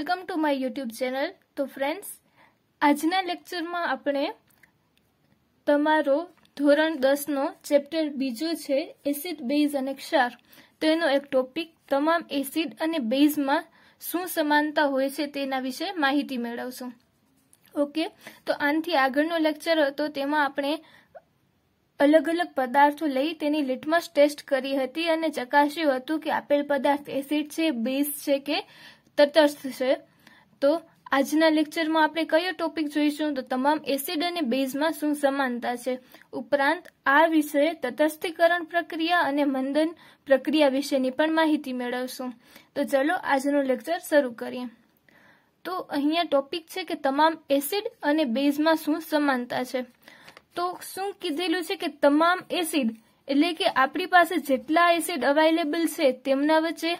welcome to my YouTube channel તો friends આજના લેક્ચરમાં આપણે તમારો ધોરણ દસનો ચેપ્ટર બીજો છે એસિડ બેઝ અને ક્ષાર તેનો એક ટોપિક તમામ એસિડ અને બેઝમાં શું સમાનતા હોય છે તેના વિશે માહિતી મેળવશું ઓકે તો આનથી આગળનો લેક્ચર હતો તેમાં આપણે અલગ અલગ પદાર્થો લઈ તેની લિટમસ ટેસ્ટ કરી હતી અને ચકાસ્યું હતું કે આપેલ પદાર્થ એસિડ છે બેઝ છે કે તટસ્થ છે તો આજના લેક્ચરમાં આપણે કયો ટોપિક જોઈશું તો તમામ એસિડ અને બેઝમાં શું સમાનતા છે ઉપરાંત આ વિષયે તટસ્થીકરણ પ્રક્રિયા અને મંદન પ્રક્રિયા વિશેની પણ માહિતી મેળવશું તો ચલો આજનો લેક્ચર શરૂ કરીએ તો અહીંયા ટોપિક છે કે તમામ એસિડ અને બેઝમાં શું સમાનતા છે તો શું કીધેલું છે કે તમામ એસિડ એટલે કે આપણી પાસે જેટલા એસિડ અવેલેબલ છે તેમના વચ્ચે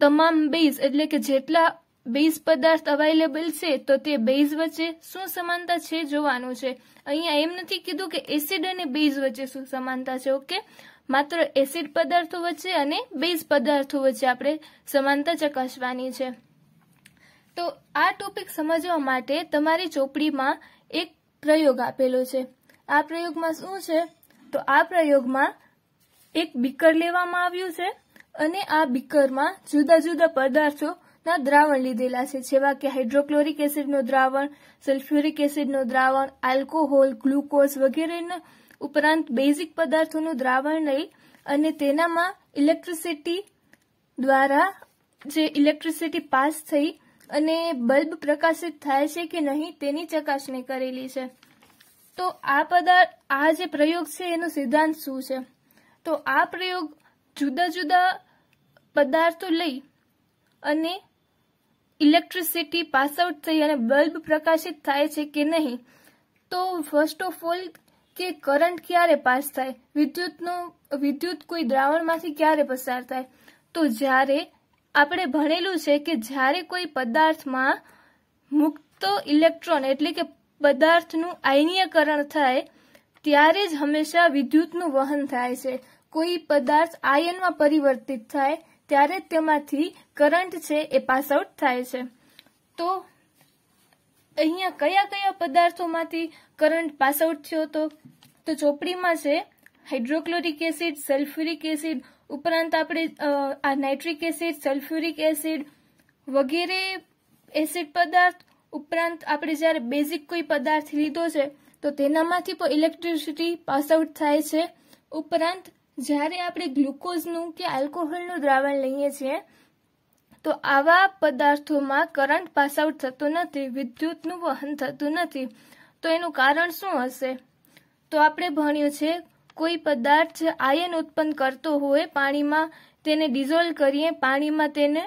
તમામ બેઝ એટલે કે જેટલા બેઝ પદાર્થ અવેલેબલ છે તો તે બેઝ વચ્ચે શું સમાનતા છે જોવાનું છે અહીંયા એમ નથી કીધું કે એસિડ અને બેઝ વચ્ચે શું સમાનતા છે ઓકે માત્ર એસિડ પદાર્થો વચ્ચે અને બેઝ પદાર્થો વચ્ચે આપણે સમાનતા ચકાસવાની છે તો આ ટોપિક સમજવા માટે તમારી ચોપડીમાં એક પ્રયોગ આપેલો છે આ પ્રયોગમાં શું છે તો આ પ્રયોગમાં એક બીકર લેવામાં આવ્યું છે અને આ બીકરમાં જુદા જુદા પદાર્થોના દ્રાવણ લીધેલા છે જેવા કે હાઇડ્રોક્લોરિક એસિડનું દ્રાવણ સલ્ફ્યુરિક એસિડનું દ્રાવણ આલ્કોહોલ ગ્લુકોઝ વગેરેના ઉપરાંત બેઝિક પદાર્થોનું દ્રાવણ લઈ અને તેનામાં ઇલેક્ટ્રિસિટી દ્વારા જે ઇલેક્ટ્રિસિટી પાસ થઈ અને બલ્બ પ્રકાશિત થાય છે કે નહીં તેની ચકાસણી કરેલી છે તો આ પદાર્થ આ જે પ્રયોગ છે એનો સિદ્ધાંત શું છે તો આ પ્રયોગ જુદા જુદા પદાર્થો લઈ અને ઇલેક્ટ્રિસિટી પાસ આઉટ થઈ અને બલ્બ પ્રકાશિત થાય છે કે નહીં તો ફર્સ્ટ ઓફ ઓલ કે કરંટ ક્યારે પાસ થાય વિદ્યુતનો વિદ્યુત કોઈ દ્રાવણમાંથી ક્યારે પસાર થાય તો જ્યારે આપણે ભણેલું છે કે જ્યારે કોઈ પદાર્થમાં મુક્ત ઇલેક્ટ્રોન એટલે કે પદાર્થનું આયનીયકરણ થાય ત્યારે જ હંમેશા વિદ્યુતનું વહન થાય છે કોઈ પદાર્થ આયનમાં પરિવર્તિત થાય ત્યારે તેમાંથી કરંટ છે એ પાસ આઉટ થાય છે તો અહીંયા કયા કયા પદાર્થોમાંથી કરંટ પાસ આઉટ થયો હતો તો ચોપડીમાં છે હાઇડ્રોક્લોરિક એસિડ સલ્ફ્યુરિક એસિડ ઉપરાંત આપણે આ નાઇટ્રિક એસિડ સલ્ફ્યુરિક એસિડ વગેરે એસિડ પદાર્થ ઉપરાંત આપણે જ્યારે બેઝિક કોઈ પદાર્થ લીધો છે તો તેનામાંથી પણ ઇલેક્ટ્રિસિટી પાસ આઉટ થાય છે ઉપરાંત જ્યારે આપણે ગ્લુકોઝનું કે આલ્કોહોલનું દ્રાવણ લઈએ છીએ તો આવા પદાર્થોમાં કરંટ પાસ આઉટ થતો નથી વિદ્યુતનું વહન થતું નથી તો એનું કારણ શું હશે તો આપણે ભણ્યું છે કોઈ પદાર્થ આયન ઉત્પન્ન કરતો હોય પાણીમાં તેને ડિઝોલ્વ કરીએ પાણીમાં તેને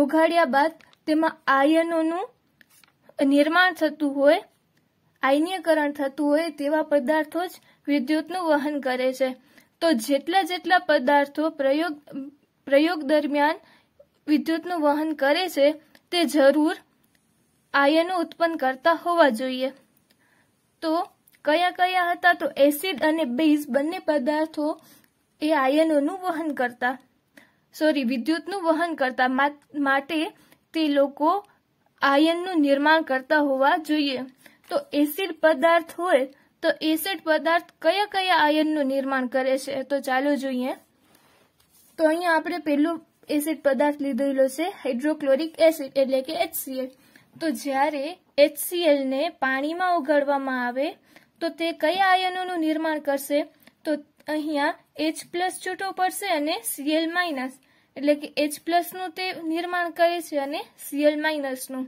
ઓગાળ્યા બાદ તેમાં આયનોનું નિર્માણ થતું હોય આયનીયકરણ થતું હોય તેવા પદાર્થો જ વિદ્યુતનું વહન કરે છે તો જેટલા જેટલા પદાર્થો પ્રયોગ પ્રયોગ દરમિયાન વિદ્યુતનું વહન કરે છે તે જરૂર આયનો ઉત્પન્ન કરતા હોવા જોઈએ તો કયા કયા હતા તો એસિડ અને બેઝ બંને પદાર્થો એ આયનોનું વહન કરતા સોરી વિદ્યુતનું વહન કરતા માટે તે લોકો આયનનું નિર્માણ કરતા હોવા જોઈએ તો એસિડ પદાર્થ હોય તો એસિડ પદાર્થ કયા કયા આયનનું નિર્માણ કરે છે તો ચાલો જોઈએ તો અહીંયા આપણે પેલું એસિડ પદાર્થ લીધેલો છે હાઇડ્રોક્લોરિક એસિડ એટલે કે એચસીએલ તો જ્યારે એચસીએલ ને પાણીમાં ઉગાડવામાં આવે તો તે કયા આયનોનું નિર્માણ કરશે તો અહીંયા એચ પ્લસ છૂટો પડશે અને સીએલ માઇનસ એટલે કે એચ પ્લસનું તે નિર્માણ કરે છે અને સીએલ માઇનસનું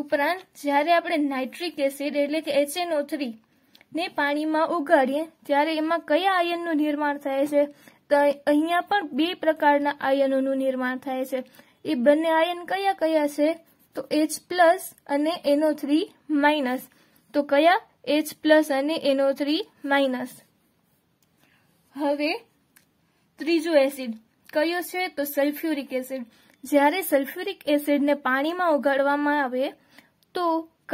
ઉપરાંત જ્યારે આપણે નાઇટ્રિક એસિડ એટલે કે એચએનઓ થ્રી ને પાણીમાં ઉગાડીએ ત્યારે એમાં કયા આયનનું નિર્માણ થાય છે તો અહીંયા પણ બે પ્રકારના આયનોનું નિર્માણ થાય છે એ બંને આયન કયા કયા છે તો એચ પ્લસ અને એનો થ્રી માઇનસ તો કયા એચ પ્લસ અને એનો થ્રી માઇનસ હવે ત્રીજું એસિડ કયો છે તો સલ્ફ્યુરિક એસિડ જ્યારે સલ્ફ્યુરિક એસિડને પાણીમાં ઉગાડવામાં આવે તો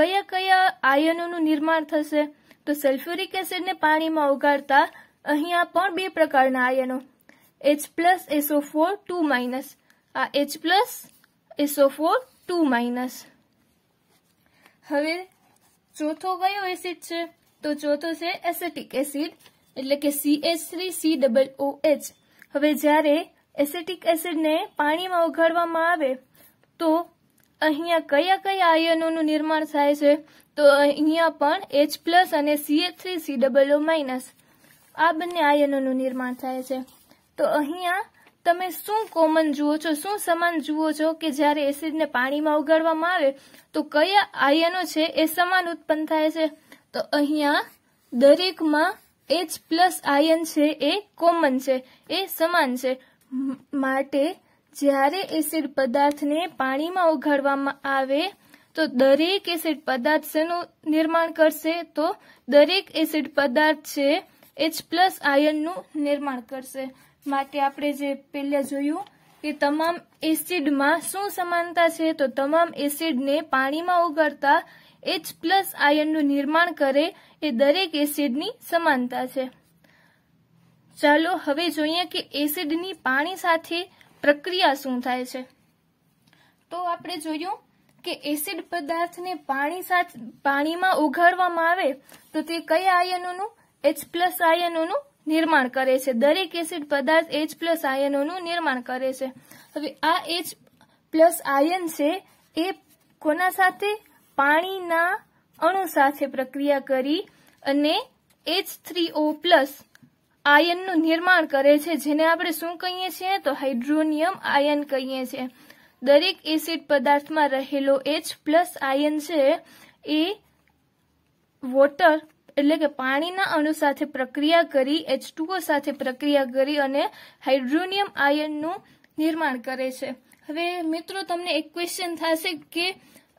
કયા કયા આયનોનું નિર્માણ થશે તો સલ્ફ્યુરિક એસિડને પાણીમાં ઓગાળતા અહીંયા પણ બે પ્રકારના આયનો H plus SO four two minus આ H plus SO four two minus હવે ચોથો કયો એસિડ છે તો ચોથો છે એસેટિક એસિડ એટલે કે CH three C double O H હવે જ્યારે એસેટિક એસિડને પાણીમાં ઉગાડવામાં આવે તો અહીંયા કયા કયા આયનોનું નિર્માણ થાય છે તો અહીંયા પણ એચ પ્લસ અને CH three C double O minus આ બંને આયનોનું નિર્માણ થાય છે તો અહીંયા તમે શું કોમન જુઓ છો શું સમાન જુઓ છો કે જ્યારે એસિડને પાણીમાં ઉગાડવામાં આવે તો કયા આયનો છે એ સમાન ઉત્પન્ન થાય છે તો અહીંયા દરેકમાં એચ પ્લસ આયન છે એ કોમન છે એ સમાન છે માટે જ્યારે એસિડ પદાર્થને પાણીમાં ઉગાડવામાં આવે તો દરેક એસિડ પદાર્થ શેનું નિર્માણ કરશે તો દરેક એસિડ પદાર્થ છે એચ પ્લસ આયનનું નિર્માણ કરશે માટે આપણે જે પહેલા જોયું કે તમામ એસિડમાં શું સમાનતા છે તો તમામ એસિડને પાણીમાં ઉગાડતા એચ પ્લસ આયનનું નિર્માણ કરે એ દરેક એસિડની સમાનતા છે ચાલો હવે જોઈએ કે એસિડની પાણી સાથે પ્રક્રિયા શું થાય છે તો આપણે જોયું કે એસિડ પદાર્થને પાણી સાથે પાણીમાં ઉઘાડવામાં આવે તો તે કયા આયનોનું એચ પ્લસ આયનોનું નિર્માણ કરે છે દરેક એસિડ પદાર્થ એચ પ્લસ આયનોનું નિર્માણ કરે છે હવે આ એચ પ્લસ આયન છે એ કોના સાથે પાણીના અણુ સાથે પ્રક્રિયા કરી અને એચ થ્રી ઓ પ્લસ આયનનું નિર્માણ કરે છે જેને આપણે શું કહીએ છીએ તો હાઇડ્રોનિયમ આયન કહીએ છીએ દરેક એસિડ પદાર્થમાં રહેલો એચ પ્લસ આયન છે એ વોટર એટલે કે પાણીના અણુ સાથે પ્રક્રિયા કરી એચ સાથે પ્રક્રિયા કરી અને હાઇડ્રોનિયમ આયનનું નિર્માણ કરે છે હવે મિત્રો તમને એક ક્વેશ્ચન થશે કે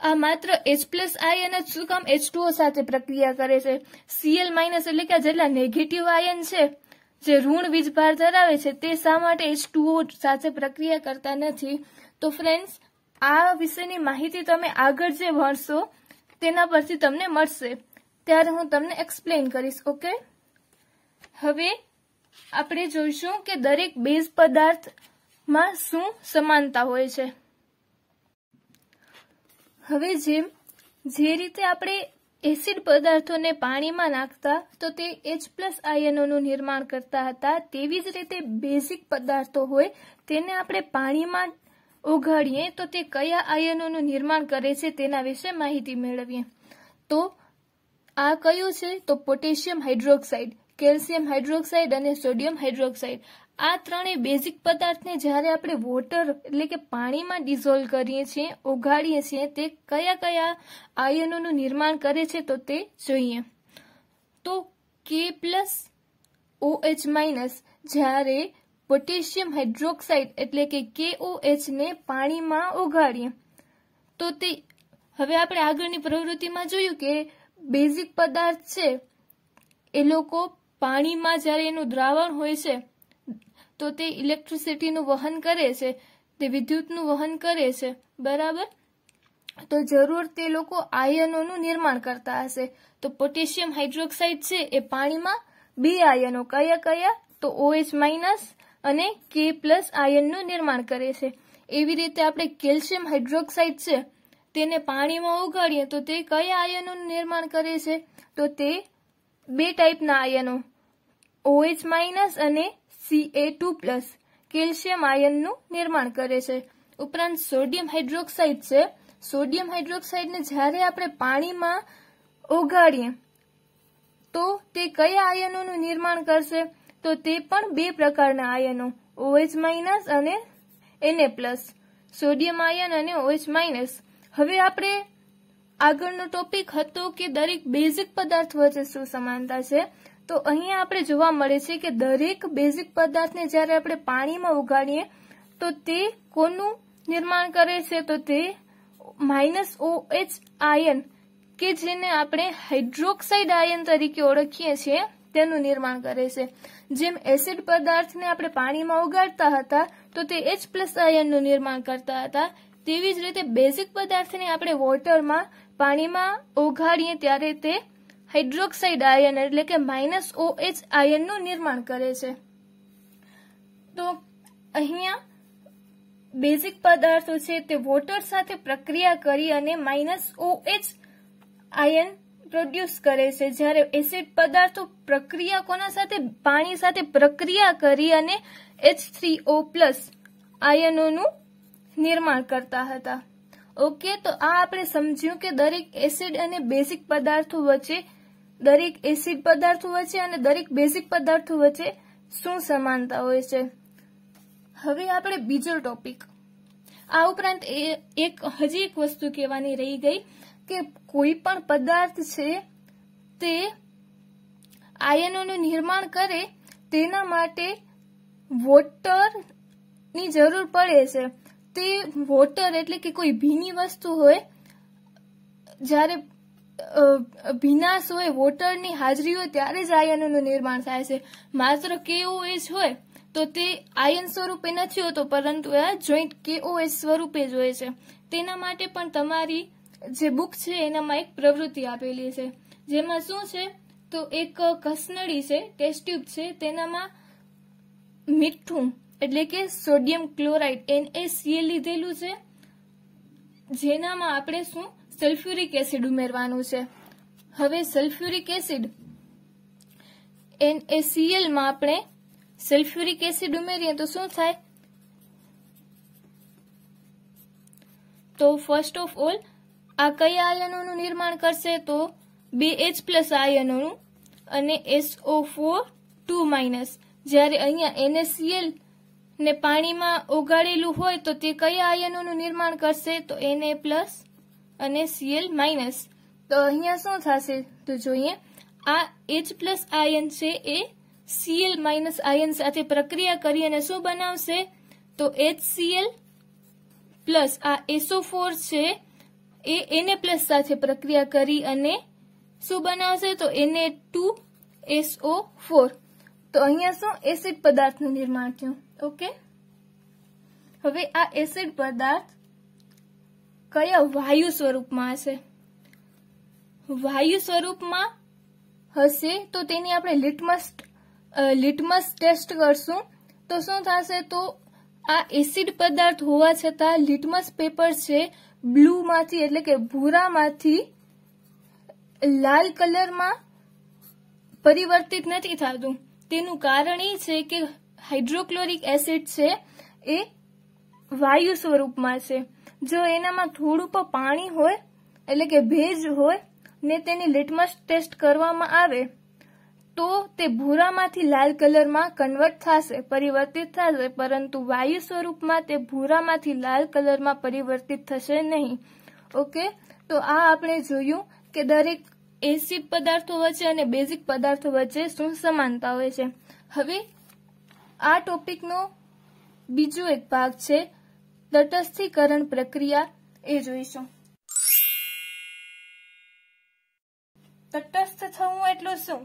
આ માત્ર એચ પ્લસ આયન જ શું કામ એચ સાથે પ્રક્રિયા કરે છે સીએલ માઇનસ એટલે કે જેટલા નેગેટિવ આયન છે જે ઋણ વીજભાર ધરાવે છે તે શા માટે એચ સાથે પ્રક્રિયા કરતા નથી તો ફ્રેન્ડ્સ આ વિશેની માહિતી તમે આગળ જે ભણશો તેના પરથી તમને મળશે ત્યારે હું તમને એક્સપ્લેન કરીશ ઓકે હવે આપણે જોઈશું કે દરેક બેઝ પદાર્થમાં શું સમાનતા હોય છે હવે જેમ જે રીતે આપણે એસિડ પદાર્થોને પાણીમાં નાખતા તો તે એચ પ્લસ આયનોનું નિર્માણ કરતા હતા તેવી જ રીતે બેઝિક પદાર્થો હોય તેને આપણે પાણીમાં ઓઘાડીએ તો તે કયા આયનોનું નિર્માણ કરે છે તેના વિશે માહિતી મેળવીએ તો આ કયું છે તો પોટેશિયમ હાઇડ્રોક્સાઇડ કેલ્શિયમ હાઇડ્રોક્સાઇડ અને સોડિયમ હાઇડ્રોક્સાઇડ આ ત્રણેય બેઝિક પદાર્થને જ્યારે આપણે વોટર એટલે કે પાણીમાં ડિઝોલ્વ કરીએ છીએ ઓગાળીએ છીએ તે કયા કયા આયનોનું નિર્માણ કરે છે તો તે જોઈએ તો કે પ્લસ ઓએચ માઇનસ જ્યારે પોટેશિયમ હાઇડ્રોક્સાઇડ એટલે કે કેઓએચ ને પાણીમાં ઓગાળીએ તો તે હવે આપણે આગળની પ્રવૃત્તિમાં જોયું કે બેઝિક પદાર્થ છે એ લોકો પાણીમાં જ્યારે એનું દ્રાવણ હોય છે તો તે ઇલેક્ટ્રિસિટીનું વહન કરે છે તે વિદ્યુતનું વહન કરે છે બરાબર તો જરૂર તે લોકો આયનોનું નિર્માણ કરતા હશે તો પોટેશિયમ હાઇડ્રોક્સાઇડ છે એ પાણીમાં બે આયનો કયા કયા તો ઓએચ માઇનસ અને કે પ્લસ આયનનું નિર્માણ કરે છે એવી રીતે આપણે કેલ્શિયમ હાઇડ્રોક્સાઇડ છે તેને પાણીમાં ઉગાડીએ તો તે કયા આયનોનું નિર્માણ કરે છે તો તે બે ટાઈપના આયનો ઓએચ માઇનસ અને સીએ ટુ પ્લસ કેલ્શિયમ આયનનું નિર્માણ કરે છે ઉપરાંત સોડિયમ હાઇડ્રોક્સાઇડ છે સોડિયમ હાઇડ્રોક્સાઇડને જ્યારે આપણે પાણીમાં ઓગાળીએ તો તે કયા આયનોનું નિર્માણ કરશે તો તે પણ બે પ્રકારના આયનો ઓએચ માઇનસ અને એને પ્લસ સોડિયમ આયન અને ઓએચ માઇનસ હવે આપણે આગળનો ટોપિક હતો કે દરેક બેઝિક પદાર્થ વચ્ચે શું સમાનતા છે તો અહીંયા આપણે જોવા મળે છે કે દરેક બેઝિક પદાર્થને જ્યારે આપણે પાણીમાં ઉગાડીએ તો તે કોનું નિર્માણ કરે છે તો તે માઇનસ ઓએચ આયન કે જેને આપણે હાઇડ્રોક્સાઇડ આયન તરીકે ઓળખીએ છીએ તેનું નિર્માણ કરે છે જેમ એસિડ પદાર્થને આપણે પાણીમાં ઓગાળતા હતા તો તે એચ પ્લસ આયનનું નિર્માણ કરતા હતા તેવી જ રીતે બેઝિક પદાર્થને આપણે વોટરમાં પાણીમાં ઓગાળીએ ત્યારે તે હાઇડ્રોક્સાઇડ આયન એટલે કે માઇનસ ઓ એચ આયનનું નિર્માણ કરે છે તો અહીંયા બેઝિક પદાર્થો છે તે વોટર સાથે પ્રક્રિયા કરી અને માઇનસ ઓ એચ આયન પ્રોડ્યુસ કરે છે જ્યારે એસિડ પદાર્થો પ્રક્રિયા કોના સાથે પાણી સાથે પ્રક્રિયા કરી અને એચ થ્રી ઓ પ્લસ આયનોનું નિર્માણ કરતા હતા ઓકે તો આ આપણે સમજ્યું કે દરેક એસિડ અને બેઝિક પદાર્થો વચ્ચે દરેક એસિડ પદાર્થો વચ્ચે અને દરેક બેઝિક પદાર્થો વચ્ચે શું સમાનતા હોય છે હવે આપણે બીજો ટોપિક આ ઉપરાંત એક હજી એક વસ્તુ કહેવાની રહી ગઈ કે કોઈ પણ પદાર્થ છે તે આયનોનું નિર્માણ કરે તેના માટે વોટરની જરૂર પડે છે તે વોટર એટલે કે કોઈ ભીની વસ્તુ હોય જ્યારે ભીનાશ હોય વોટરની હાજરી હોય ત્યારે જ આયનોનું નિર્માણ થાય છે માત્ર કેઓએચ હોય તો તે આયન સ્વરૂપે નથી હોતો પરંતુ આ જોઈન્ટ કેઓએસ સ્વરૂપે જ હોય છે તેના માટે પણ તમારી જે બુક છે એનામાં એક પ્રવૃત્તિ આપેલી છે જેમાં શું છે તો એક કસનળી છે ટેસ્ટ્યુબ છે તેનામાં મીઠું એટલે કે સોડિયમ ક્લોરાઇડ એનએસીએલ લીધેલું છે જેનામાં આપણે શું સલ્ફ્યુરિક એસિડ ઉમેરવાનું છે હવે સલ્ફ્યુરિક એસિડ એનએસીએલમાં આપણે સલ્ફ્યુરિક એસિડ ઉમેરીએ તો શું થાય તો ફર્સ્ટ ઓફ ઓલ આ કયા આયનોનું નિર્માણ કરશે તો બે એચ પ્લસ આયનોનું અને એસઓ ફોર ટુ માઇનસ જ્યારે અહીંયા એનએસીએલ ને પાણીમાં ઓગાળેલું હોય તો તે કયા આયનોનું નિર્માણ કરશે તો એનએ પ્લસ અને સીએલ માઇનસ તો અહીંયા શું થશે તો જોઈએ આ એચ પ્લસ આયન છે એ સીએલ માઇનસ આયન સાથે પ્રક્રિયા કરી અને શું બનાવશે તો એચ સીએલ પ્લસ આ એસઓ ફોર છે એ એને પ્લસ સાથે પ્રક્રિયા કરી અને શું બનાવશે તો એને ટુ એસઓ ફોર તો અહીંયા શું એસિડ પદાર્થનું નિર્માણ થયું ઓકે હવે આ એસિડ પદાર્થ કયા વાયુ સ્વરૂપમાં હશે વાયુ સ્વરૂપમાં હશે તો તેની આપણે લિટમસ લિટમસ ટેસ્ટ કરશું તો શું થશે તો આ એસિડ પદાર્થ હોવા છતાં લિટમસ પેપર છે બ્લુમાંથી એટલે કે ભૂરામાંથી લાલ કલરમાં પરિવર્તિત નથી થતું તેનું કારણ એ છે કે હાઇડ્રોક્લોરિક એસિડ છે એ વાયુ સ્વરૂપમાં છે જો એનામાં થોડું પણ પાણી હોય એટલે કે ભેજ હોય ને તેની લિટમસ ટેસ્ટ કરવામાં આવે તો તે ભૂરામાંથી લાલ કલરમાં કન્વર્ટ થશે પરિવર્તિત થશે પરંતુ વાયુ સ્વરૂપમાં તે ભૂરામાંથી લાલ કલરમાં પરિવર્તિત થશે નહીં ઓકે તો આ આપણે જોયું કે દરેક એસિડ પદાર્થો વચ્ચે અને બેઝિક પદાર્થો વચ્ચે શું સમાનતા હોય છે હવે આ ટોપિકનો બીજો એક ભાગ છે તટસ્થીકરણ પ્રક્રિયા એ જોઈશું તટસ્થ થવું એટલું શું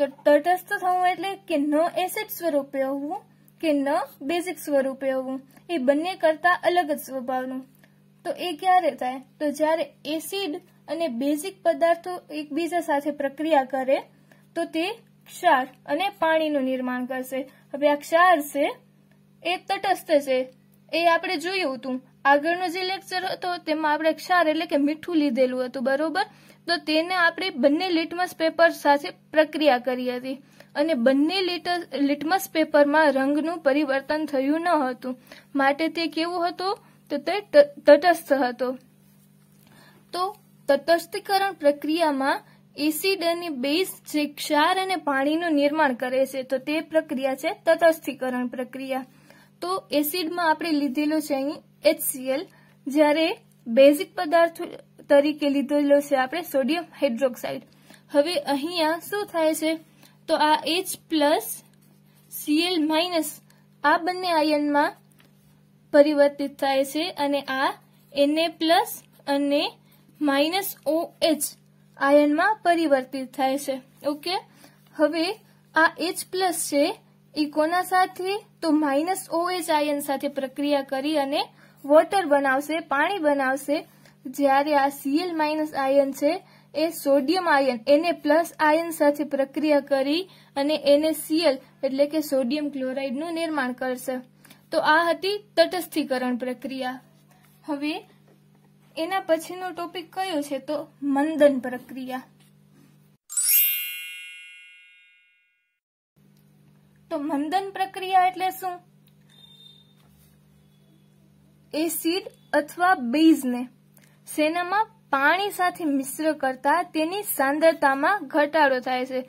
તો તટસ્થ થવું એટલે કે ન એસેટ સ્વરૂપે આવવું કે ન બેઝિક સ્વરૂપે આવવું એ બંને કરતા અલગ જ સ્વભાવનું તો એ ક્યારે થાય તો જ્યારે એસિડ અને બેઝિક પદાર્થો એકબીજા સાથે પ્રક્રિયા કરે તો તે ક્ષાર અને પાણીનું નિર્માણ કરશે હવે આ ક્ષાર છે એ તટસ્થ છે એ આપણે જોયું હતું આગળનો જે લેક્ચર હતો તેમાં આપણે ક્ષાર એટલે કે મીઠું લીધેલું હતું બરોબર તો તેને આપણે બંને લિટમસ પેપર સાથે પ્રક્રિયા કરી હતી અને બંને લિટમસ પેપરમાં રંગનું પરિવર્તન થયું ન હતું માટે તે કેવું હતું તો તે તટસ્થ હતો તો તટસ્થીકરણ પ્રક્રિયામાં એસિડ અને બેઝ જે ક્ષાર અને પાણીનું નિર્માણ કરે છે તો તે પ્રક્રિયા છે તટસ્થીકરણ પ્રક્રિયા તો એસિડમાં આપણે લીધેલો છે અહીં એચસીએલ જ્યારે બેઝિક પદાર્થ તરીકે લીધેલો છે આપણે સોડિયમ હાઇડ્રોક્સાઇડ હવે અહીંયા શું થાય છે તો આ એચ પ્લસ સીએલ માઇનસ આ બંને આયનમાં પરિવર્તિત થાય છે અને આ એનએ પ્લસ અને માઇનસ ઓએચ આયનમાં પરિવર્તિત થાય છે ઓકે હવે આ એચ પ્લસ છે એ કોના સાથે તો માઇનસ ઓએચ આયન સાથે પ્રક્રિયા કરી અને વોટર બનાવશે પાણી બનાવશે જ્યારે આ સીએલ માઇનસ આયન છે એ સોડિયમ આયન એને પ્લસ આયન સાથે પ્રક્રિયા કરી અને એને સીએલ એટલે કે સોડિયમ ક્લોરાઇડનું નિર્માણ કરશે તો આ હતી તટસ્થીકરણ પ્રક્રિયા હવે એના પછીનો ટોપિક કયો છે તો મંદન પ્રક્રિયા તો મંદન પ્રક્રિયા એટલે શું એસિડ અથવા બેઝને સેનામાં પાણી સાથે મિશ્ર કરતા તેની સાંદ્રતામાં ઘટાડો થાય છે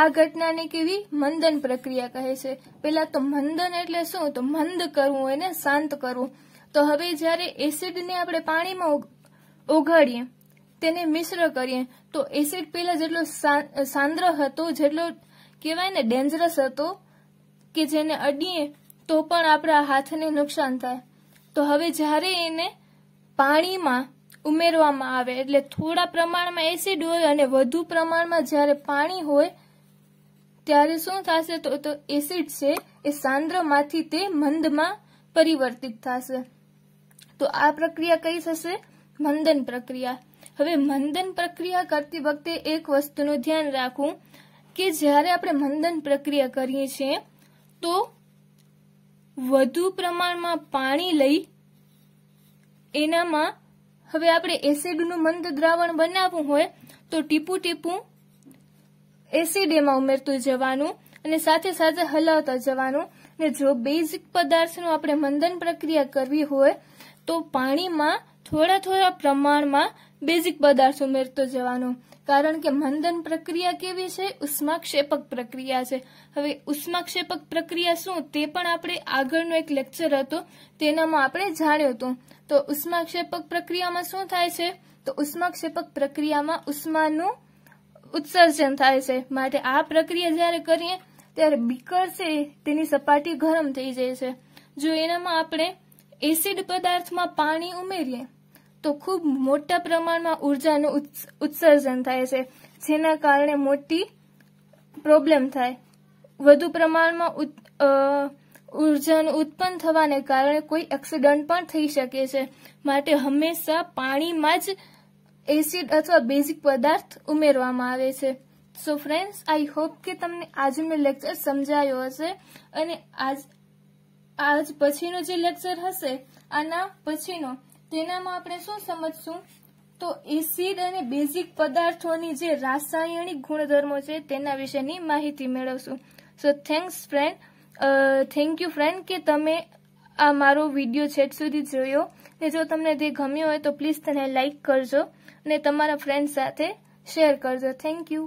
આ ઘટનાને કેવી મંદન પ્રક્રિયા કહે છે પેલા તો મંદન એટલે શું તો મંદ કરવું એને શાંત કરવું તો હવે જ્યારે એસિડને આપણે પાણીમાં ઓગાળીએ તેને મિશ્ર કરીએ તો એસિડ પહેલા જેટલો સાંદ્ર હતો જેટલો કહેવાય ને ડેન્જરસ હતો કે જેને અડીએ તો પણ આપણા હાથને નુકસાન થાય તો હવે જ્યારે એને પાણીમાં ઉમેરવામાં આવે એટલે થોડા પ્રમાણમાં એસિડ હોય અને વધુ પ્રમાણમાં જ્યારે પાણી હોય ત્યારે શું થશે તો એસિડ છે એ સાંદ્રમાંથી તે મંદમાં પરિવર્તિત થશે તો આ પ્રક્રિયા કઈ થશે મંદન પ્રક્રિયા હવે મંદન પ્રક્રિયા કરતી વખતે એક વસ્તુનું ધ્યાન રાખવું કે જ્યારે આપણે મંદન પ્રક્રિયા કરીએ છીએ તો વધુ પ્રમાણમાં પાણી લઈ એનામાં હવે આપણે એસિડનું મંદ દ્રાવણ બનાવવું હોય તો ટીપુ ટીપું એસિડ એમાં ઉમેરતું જવાનું અને સાથે સાથે હલાવતા જવાનું ને જો બેઝિક પદાર્થનું આપણે મંદન પ્રક્રિયા કરવી હોય તો પાણીમાં થોડા થોડા પ્રમાણમાં બેઝિક પદાર્થ ઉમેરતો જવાનો કારણ કે મંદન પ્રક્રિયા કેવી છે ઉષ્માક્ષેપક પ્રક્રિયા છે હવે ઉષ્માક્ષેપક પ્રક્રિયા શું તે પણ આપણે આગળનો એક લેક્ચર હતો તેનામાં આપણે જાણ્યું હતું તો ઉષ્માક્ષેપક પ્રક્રિયામાં શું થાય છે તો ઉષ્માક્ષેપક પ્રક્રિયામાં ઉષ્માનું ઉત્સર્જન થાય છે માટે આ પ્રક્રિયા જ્યારે કરીએ ત્યારે બીકર છે તેની સપાટી ગરમ થઈ જાય છે જો એનામાં આપણે એસિડ પદાર્થમાં પાણી ઉમેરીએ તો ખૂબ મોટા પ્રમાણમાં ઉર્જાનું ઉત્સર્જન થાય છે જેના કારણે મોટી પ્રોબ્લેમ થાય વધુ પ્રમાણમાં ઉર્જાનું ઉત્પન્ન થવાને કારણે કોઈ એક્સિડન્ટ પણ થઈ શકે છે માટે હંમેશા પાણીમાં જ એસિડ અથવા બેઝિક પદાર્થ ઉમેરવામાં આવે છે સો ફ્રેન્ડ્સ આઈ હોપ કે તમને આજે મેં લેક્ચર સમજાયો હશે અને આજ આજ પછીનો જે લેક્ચર હશે આના પછીનો તેનામાં આપણે શું સમજશું તો એસિડ અને બેઝિક પદાર્થોની જે રાસાયણિક ગુણધર્મો છે તેના વિશેની માહિતી મેળવશું so thanks friend thank you friend કે તમે આ મારો વિડીયો છેટ સુધી જોયો ને જો તમને તે ગમ્યો હોય તો પ્લીઝ તેને લાઇક કરજો અને તમારા ફ્રેન્ડ સાથે શેર કરજો થેન્ક યુ